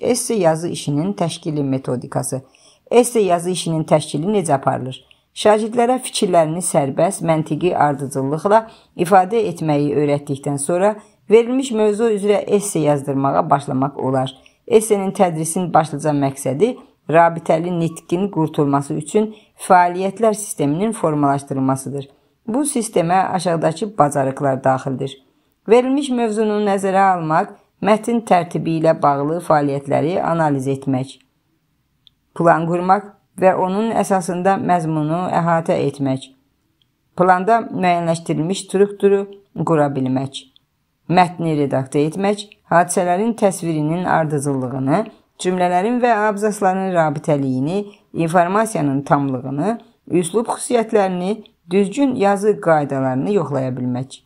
Esse yazı işinin təşkili metodikası. Esse yazı işinin təşkili necə aparılır? Şagirdlərə fikirlərini sərbəst, məntiqi ardıcıllıqla ifadə etməyi öyrətdikdən sonra verilmiş mövzu üzrə esse yazdırmağa başlamaq olar. Essenin tədrisin başlıca məqsədi rabitəli nitqin qurtulması üçün fəaliyyətlər sisteminin formalaşdırılmasıdır. Bu sistemə aşağıdakı bacarıqlar daxildir. Verilmiş mövzunu nəzərə almaq, Mətn tərtibi ilə bağlı fəaliyyətləri analiz etmək. Plan qurmaq və onun əsasında məzmunu əhatə etmək. Planda müəyyənləşdirilmiş strukturu qura bilmək. Mətni redaktə etmək, hadisələrin təsvirinin ardıcıllığını, cümlələrin və abzasların rabitəliyini, informasiyanın tamlığını, üslub xüsusiyyətlərini, düzgün yazı qaydalarını yoxlaya bilmək.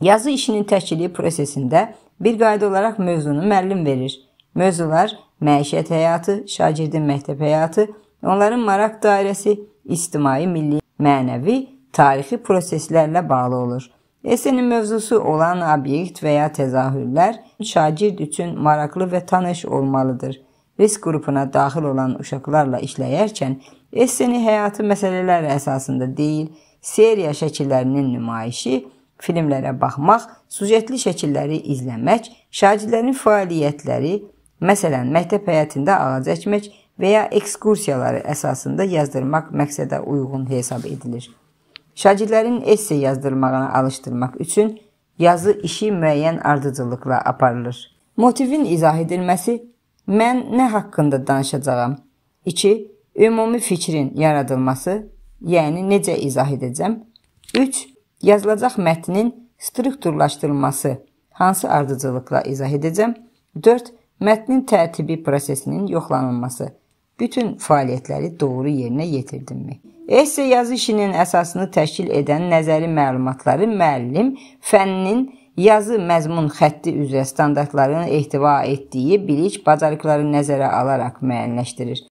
Yazı işinin təşkili prosesində bir qayda olaraq mövzunu müəllim verir. Mövzular məişət həyatı, şagirdin məktəb həyatı, onların maraq dairəsi, ictimai, milli, mənəvi, tarixi proseslərlə bağlı olur. Essenin mövzusu olan obyekt və ya təzahürlər şagird üçün maraqlı və tanış olmalıdır. Risk qrupuna daxil olan uşaqlarla işləyərkən esseni həyatı məsələləri əsasında deyil, seriya şəkillərinin nümayişi filmlərə baxmaq, sujetli şəkilləri izləmək, şagirdlərin fəaliyyətləri, məsələn, məktəb həyətində ağac əkmək və ya ekskursiyaları əsasında yazdırmaq məqsədə uyğun hesab edilir. Şagirdlərin esse yazdırmağına alışdırmaq üçün yazı işi müəyyən ardıcıllıqla aparılır. Motivin izah edilməsi: Mən nə haqqında danışacağam? 2. Ümumi fikrin yaradılması, yəni necə izah edəcəm? 3. Yazılacaq mətnin strukturlaşdırılması hansı ardıcıllıqla izah edəcəm? 4. Mətnin tərtibi prosesinin yoxlanılması. Bütün fəaliyyətləri doğru yerinə yetirdimmi? Esse yazı işinin əsasını təşkil edən nəzəri məlumatları müəllim fənnin yazı məzmun xətti üzrə standartların ehtiva etdiyi bilik bacarıqları nəzərə alaraq müəyyənləşdirir.